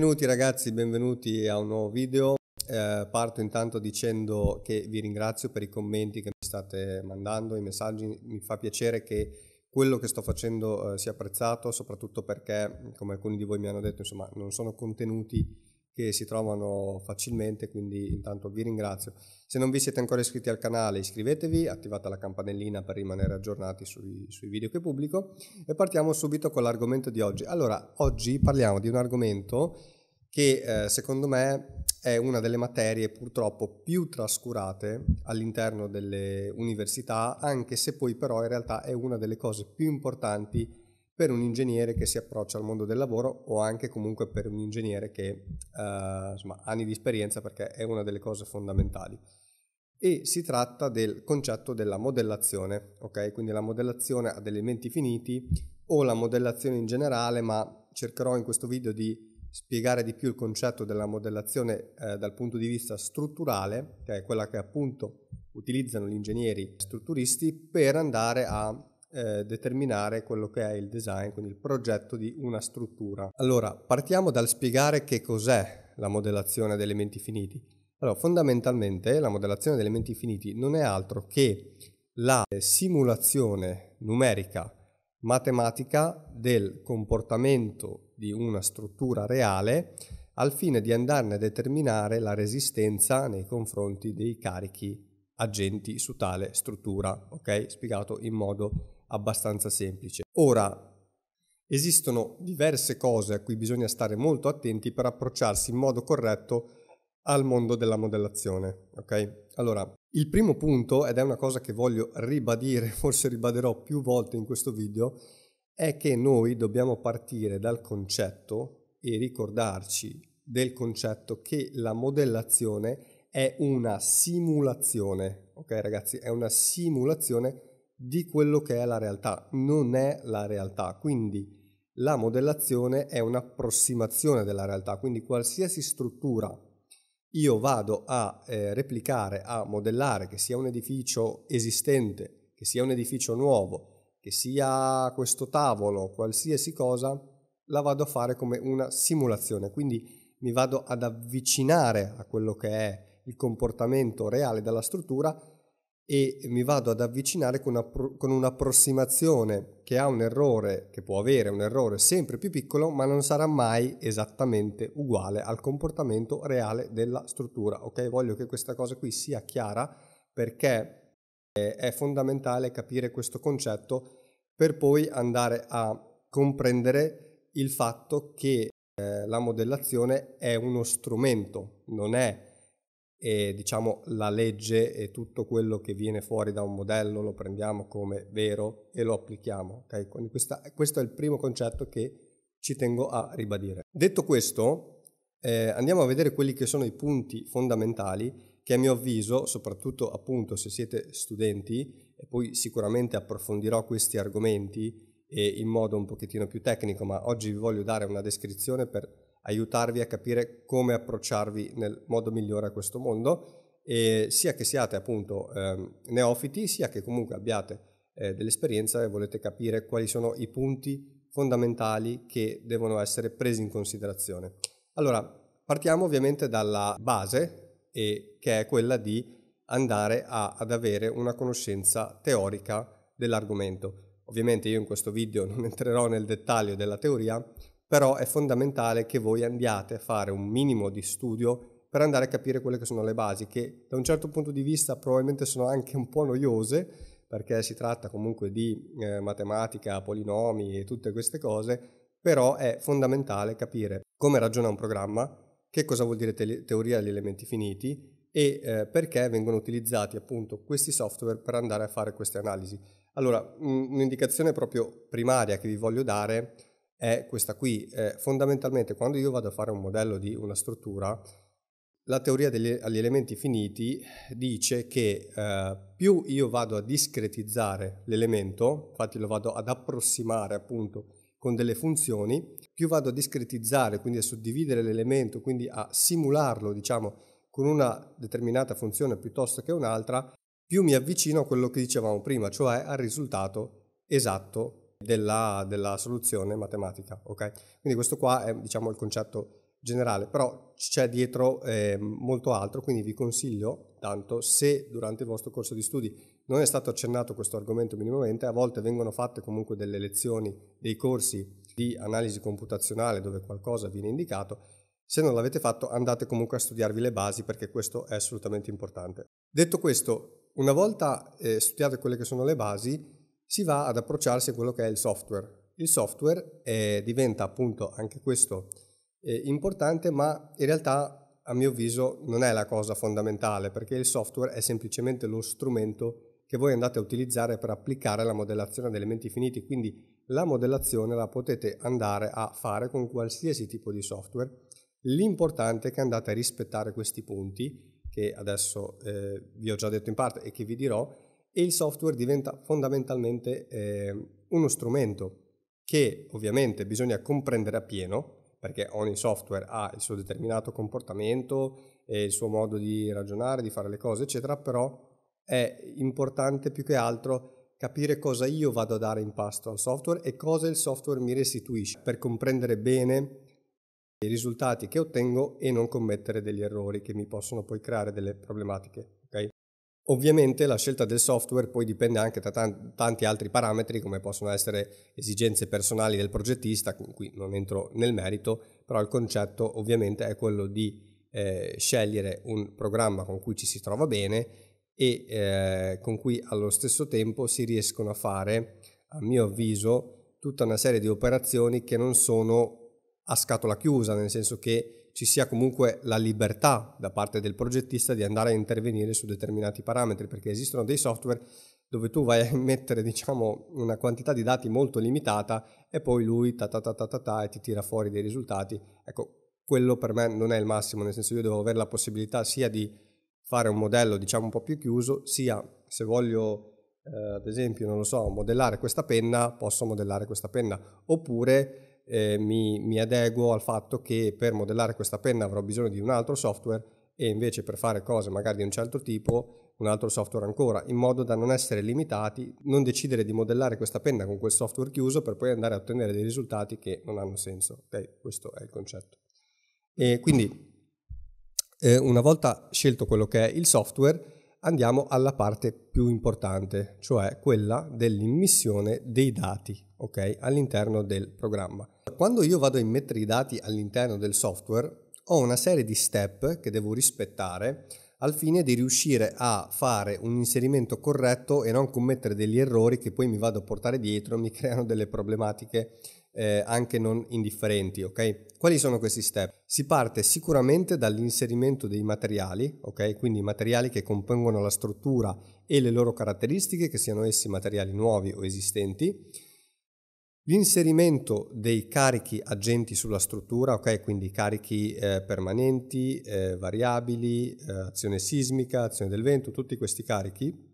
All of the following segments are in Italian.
Benvenuti ragazzi, benvenuti a un nuovo video. Eh, parto intanto dicendo che vi ringrazio per i commenti che mi state mandando, i messaggi, mi fa piacere che quello che sto facendo eh, sia apprezzato, soprattutto perché, come alcuni di voi mi hanno detto, insomma, non sono contenuti che si trovano facilmente, quindi intanto vi ringrazio. Se non vi siete ancora iscritti al canale iscrivetevi, attivate la campanellina per rimanere aggiornati sui, sui video che pubblico e partiamo subito con l'argomento di oggi. Allora, oggi parliamo di un argomento che eh, secondo me è una delle materie purtroppo più trascurate all'interno delle università, anche se poi però in realtà è una delle cose più importanti per un ingegnere che si approccia al mondo del lavoro o anche comunque per un ingegnere che eh, anni di esperienza perché è una delle cose fondamentali. E si tratta del concetto della modellazione, ok? Quindi la modellazione ad elementi finiti o la modellazione in generale, ma cercherò in questo video di spiegare di più il concetto della modellazione eh, dal punto di vista strutturale, che è quella che appunto utilizzano gli ingegneri strutturisti per andare a eh, determinare quello che è il design, quindi il progetto di una struttura. Allora, partiamo dal spiegare che cos'è la modellazione ad elementi finiti. Allora, fondamentalmente la modellazione ad elementi finiti non è altro che la simulazione numerica matematica del comportamento di una struttura reale al fine di andarne a determinare la resistenza nei confronti dei carichi agenti su tale struttura, ok? Spiegato in modo abbastanza semplice. Ora, esistono diverse cose a cui bisogna stare molto attenti per approcciarsi in modo corretto al mondo della modellazione, ok? Allora, il primo punto, ed è una cosa che voglio ribadire, forse ribaderò più volte in questo video, è che noi dobbiamo partire dal concetto e ricordarci del concetto che la modellazione è una simulazione, ok ragazzi? È una simulazione di quello che è la realtà, non è la realtà. Quindi la modellazione è un'approssimazione della realtà, quindi qualsiasi struttura io vado a eh, replicare, a modellare, che sia un edificio esistente, che sia un edificio nuovo, che sia questo tavolo, qualsiasi cosa, la vado a fare come una simulazione, quindi mi vado ad avvicinare a quello che è il comportamento reale della struttura e mi vado ad avvicinare con, una, con un'approssimazione che ha un errore, che può avere un errore sempre più piccolo, ma non sarà mai esattamente uguale al comportamento reale della struttura. Ok, voglio che questa cosa qui sia chiara perché è fondamentale capire questo concetto per poi andare a comprendere il fatto che eh, la modellazione è uno strumento, non è un e diciamo la legge e tutto quello che viene fuori da un modello lo prendiamo come vero e lo applichiamo. Okay? Quindi questa, questo è il primo concetto che ci tengo a ribadire. Detto questo, eh, andiamo a vedere quelli che sono i punti fondamentali che a mio avviso, soprattutto appunto se siete studenti, e poi sicuramente approfondirò questi argomenti in modo un pochettino più tecnico, ma oggi vi voglio dare una descrizione per aiutarvi a capire come approcciarvi nel modo migliore a questo mondo, e sia che siate appunto ehm, neofiti, sia che comunque abbiate eh, dell'esperienza e volete capire quali sono i punti fondamentali che devono essere presi in considerazione. Allora, partiamo ovviamente dalla base, e, che è quella di andare a, ad avere una conoscenza teorica dell'argomento. Ovviamente io in questo video non entrerò nel dettaglio della teoria, però è fondamentale che voi andiate a fare un minimo di studio per andare a capire quelle che sono le basi, che da un certo punto di vista probabilmente sono anche un po' noiose, perché si tratta comunque di eh, matematica, polinomi e tutte queste cose, però è fondamentale capire come ragiona un programma, che cosa vuol dire te- teoria degli elementi finiti e eh, perché vengono utilizzati appunto questi software per andare a fare queste analisi. Allora, un- un'indicazione proprio primaria che vi voglio dare è è questa qui. Eh, fondamentalmente quando io vado a fare un modello di una struttura, la teoria degli elementi finiti dice che eh, più io vado a discretizzare l'elemento, infatti lo vado ad approssimare appunto con delle funzioni, più vado a discretizzare, quindi a suddividere l'elemento, quindi a simularlo, diciamo, con una determinata funzione piuttosto che un'altra, più mi avvicino a quello che dicevamo prima, cioè al risultato esatto della, della soluzione matematica. Okay? Quindi questo qua è diciamo, il concetto generale, però c'è dietro eh, molto altro, quindi vi consiglio tanto se durante il vostro corso di studi non è stato accennato questo argomento minimamente, a volte vengono fatte comunque delle lezioni, dei corsi di analisi computazionale dove qualcosa viene indicato, se non l'avete fatto andate comunque a studiarvi le basi perché questo è assolutamente importante. Detto questo, una volta eh, studiate quelle che sono le basi, si va ad approcciarsi a quello che è il software. Il software è, eh, diventa appunto anche questo eh, importante, ma in realtà a mio avviso non è la cosa fondamentale, perché il software è semplicemente lo strumento che voi andate a utilizzare per applicare la modellazione ad elementi finiti, quindi la modellazione la potete andare a fare con qualsiasi tipo di software. L'importante è che andate a rispettare questi punti che adesso eh, vi ho già detto in parte e che vi dirò e il software diventa fondamentalmente eh, uno strumento che ovviamente bisogna comprendere appieno perché ogni software ha il suo determinato comportamento e il suo modo di ragionare, di fare le cose, eccetera, però è importante più che altro capire cosa io vado a dare in pasto al software e cosa il software mi restituisce per comprendere bene i risultati che ottengo e non commettere degli errori che mi possono poi creare delle problematiche. Okay? Ovviamente la scelta del software poi dipende anche da tanti altri parametri come possono essere esigenze personali del progettista, qui non entro nel merito, però il concetto ovviamente è quello di eh, scegliere un programma con cui ci si trova bene e eh, con cui allo stesso tempo si riescono a fare, a mio avviso, tutta una serie di operazioni che non sono a scatola chiusa, nel senso che ci sia comunque la libertà da parte del progettista di andare a intervenire su determinati parametri, perché esistono dei software dove tu vai a mettere diciamo, una quantità di dati molto limitata e poi lui ta ta ta ta ta, ta e ti tira fuori dei risultati. Ecco, quello per me non è il massimo, nel senso io devo avere la possibilità sia di fare un modello diciamo un po' più chiuso, sia se voglio eh, ad esempio, non lo so, modellare questa penna, posso modellare questa penna, oppure eh, mi, mi adeguo al fatto che per modellare questa penna avrò bisogno di un altro software e invece per fare cose magari di un certo tipo un altro software ancora, in modo da non essere limitati, non decidere di modellare questa penna con quel software chiuso per poi andare a ottenere dei risultati che non hanno senso. Okay? Questo è il concetto. E quindi eh, una volta scelto quello che è il software, andiamo alla parte più importante, cioè quella dell'immissione dei dati okay, all'interno del programma. Quando io vado a immettere i dati all'interno del software, ho una serie di step che devo rispettare al fine di riuscire a fare un inserimento corretto e non commettere degli errori che poi mi vado a portare dietro e mi creano delle problematiche eh, anche non indifferenti, ok? Quali sono questi step? Si parte sicuramente dall'inserimento dei materiali, ok? Quindi i materiali che compongono la struttura e le loro caratteristiche, che siano essi materiali nuovi o esistenti. L'inserimento dei carichi agenti sulla struttura, ok? Quindi carichi eh, permanenti, eh, variabili, eh, azione sismica, azione del vento, tutti questi carichi.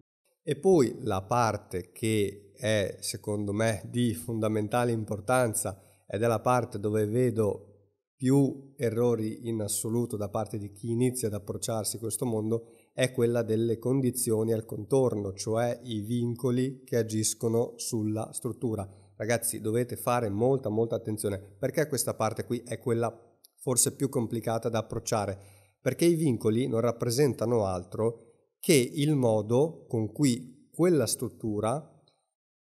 E poi la parte che è secondo me di fondamentale importanza ed è la parte dove vedo più errori in assoluto da parte di chi inizia ad approcciarsi a questo mondo è quella delle condizioni al contorno, cioè i vincoli che agiscono sulla struttura. Ragazzi, dovete fare molta molta attenzione perché questa parte qui è quella forse più complicata da approcciare, perché i vincoli non rappresentano altro che il modo con cui quella struttura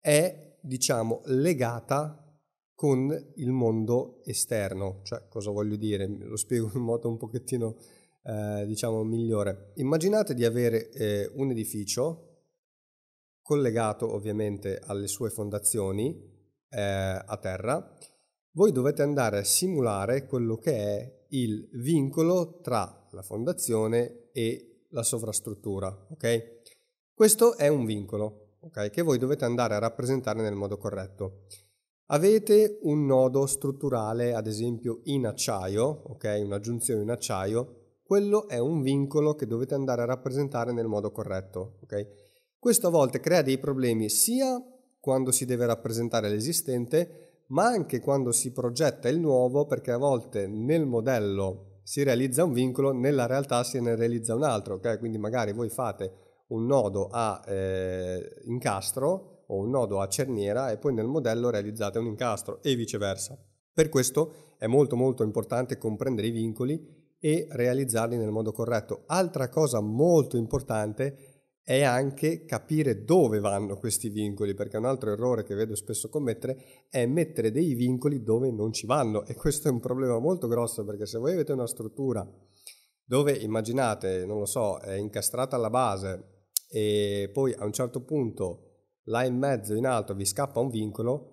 è, diciamo, legata con il mondo esterno. Cioè, cosa voglio dire? Lo spiego in modo un pochettino, eh, diciamo, migliore. Immaginate di avere eh, un edificio collegato ovviamente alle sue fondazioni eh, a terra, voi dovete andare a simulare quello che è il vincolo tra la fondazione e la sovrastruttura, ok? Questo è un vincolo okay, che voi dovete andare a rappresentare nel modo corretto. Avete un nodo strutturale, ad esempio in acciaio, okay, una giunzione in acciaio, quello è un vincolo che dovete andare a rappresentare nel modo corretto. Okay? Questo a volte crea dei problemi sia quando si deve rappresentare l'esistente, ma anche quando si progetta il nuovo, perché a volte nel modello si realizza un vincolo, nella realtà se ne realizza un altro, okay? Quindi magari voi fate un nodo a eh, incastro o un nodo a cerniera e poi nel modello realizzate un incastro e viceversa. Per questo è molto molto importante comprendere i vincoli e realizzarli nel modo corretto. Altra cosa molto importante è anche capire dove vanno questi vincoli, perché un altro errore che vedo spesso commettere è mettere dei vincoli dove non ci vanno e questo è un problema molto grosso perché se voi avete una struttura dove immaginate, non lo so, è incastrata alla base e poi a un certo punto là in mezzo, in alto, vi scappa un vincolo,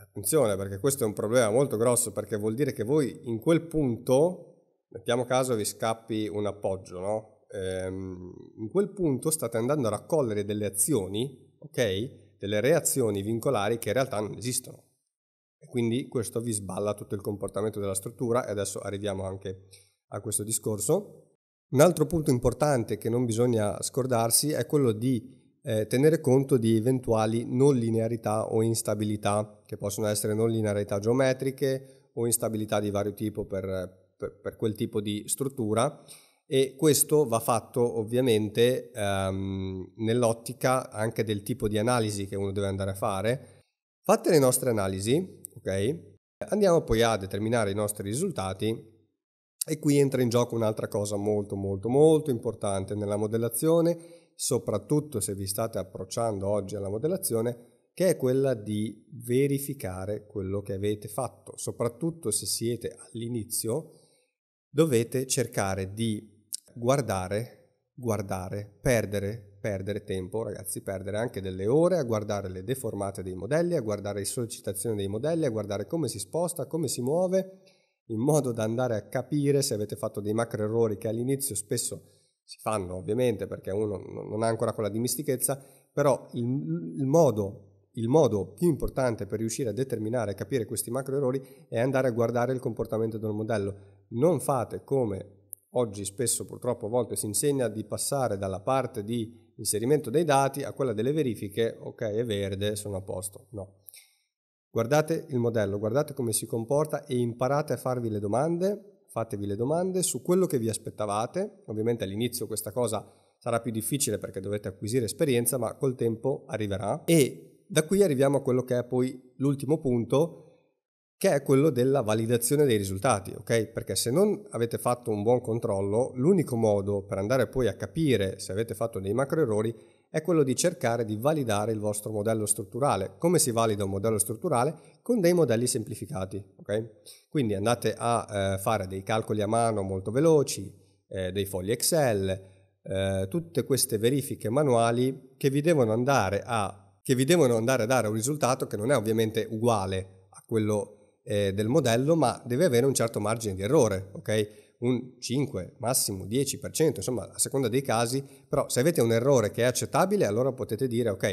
attenzione eh, perché questo è un problema molto grosso perché vuol dire che voi in quel punto, mettiamo caso vi scappi un appoggio, no? Ehm, in quel punto state andando a raccogliere delle azioni, ok? Delle reazioni vincolari che in realtà non esistono. E quindi questo vi sballa tutto il comportamento della struttura e adesso arriviamo anche a questo discorso. Un altro punto importante che non bisogna scordarsi è quello di eh, tenere conto di eventuali non linearità o instabilità, che possono essere non linearità geometriche o instabilità di vario tipo per, per, per quel tipo di struttura e questo va fatto ovviamente ehm, nell'ottica anche del tipo di analisi che uno deve andare a fare. Fatte le nostre analisi, ok? Andiamo poi a determinare i nostri risultati e qui entra in gioco un'altra cosa molto molto molto importante nella modellazione, soprattutto se vi state approcciando oggi alla modellazione, che è quella di verificare quello che avete fatto. Soprattutto se siete all'inizio, dovete cercare di guardare, guardare, perdere, perdere tempo, ragazzi, perdere anche delle ore a guardare le deformate dei modelli, a guardare le sollecitazioni dei modelli, a guardare come si sposta, come si muove in modo da andare a capire se avete fatto dei macro errori che all'inizio spesso si fanno ovviamente perché uno non ha ancora quella dimistichezza, però il, il, modo, il modo più importante per riuscire a determinare e capire questi macro errori è andare a guardare il comportamento del modello. Non fate come oggi spesso purtroppo a volte si insegna di passare dalla parte di inserimento dei dati a quella delle verifiche, ok è verde, sono a posto, no. Guardate il modello, guardate come si comporta e imparate a farvi le domande, fatevi le domande su quello che vi aspettavate. Ovviamente all'inizio questa cosa sarà più difficile perché dovete acquisire esperienza, ma col tempo arriverà. E da qui arriviamo a quello che è poi l'ultimo punto, che è quello della validazione dei risultati, ok? Perché se non avete fatto un buon controllo, l'unico modo per andare poi a capire se avete fatto dei macro errori è quello di cercare di validare il vostro modello strutturale. Come si valida un modello strutturale? Con dei modelli semplificati. Okay? Quindi andate a eh, fare dei calcoli a mano molto veloci, eh, dei fogli Excel, eh, tutte queste verifiche manuali che vi, a, che vi devono andare a dare un risultato che non è ovviamente uguale a quello eh, del modello, ma deve avere un certo margine di errore. Okay? un 5, massimo 10%, insomma a seconda dei casi, però se avete un errore che è accettabile allora potete dire ok,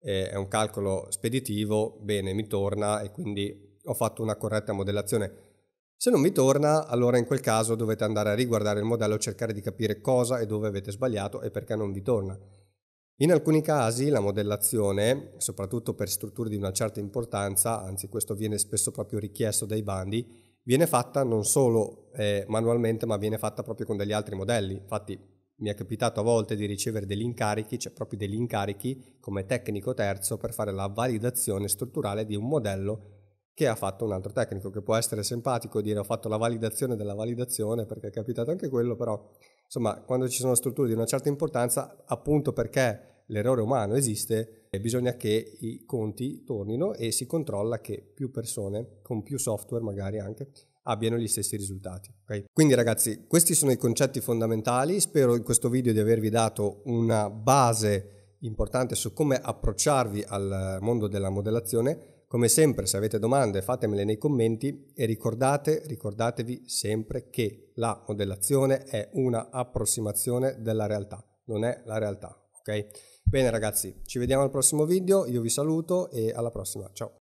eh, è un calcolo speditivo, bene, mi torna e quindi ho fatto una corretta modellazione. Se non mi torna, allora in quel caso dovete andare a riguardare il modello, cercare di capire cosa e dove avete sbagliato e perché non vi torna. In alcuni casi la modellazione, soprattutto per strutture di una certa importanza, anzi questo viene spesso proprio richiesto dai bandi, viene fatta non solo eh, manualmente, ma viene fatta proprio con degli altri modelli. Infatti mi è capitato a volte di ricevere degli incarichi, cioè proprio degli incarichi come tecnico terzo per fare la validazione strutturale di un modello che ha fatto un altro tecnico, che può essere simpatico dire ho fatto la validazione della validazione perché è capitato anche quello, però insomma quando ci sono strutture di una certa importanza, appunto perché l'errore umano esiste, bisogna che i conti tornino e si controlla che più persone, con più software magari anche, abbiano gli stessi risultati. Okay? Quindi ragazzi, questi sono i concetti fondamentali, spero in questo video di avervi dato una base importante su come approcciarvi al mondo della modellazione. Come sempre, se avete domande, fatemele nei commenti e ricordate, ricordatevi sempre che la modellazione è una approssimazione della realtà, non è la realtà, ok? Bene ragazzi, ci vediamo al prossimo video, io vi saluto e alla prossima, ciao!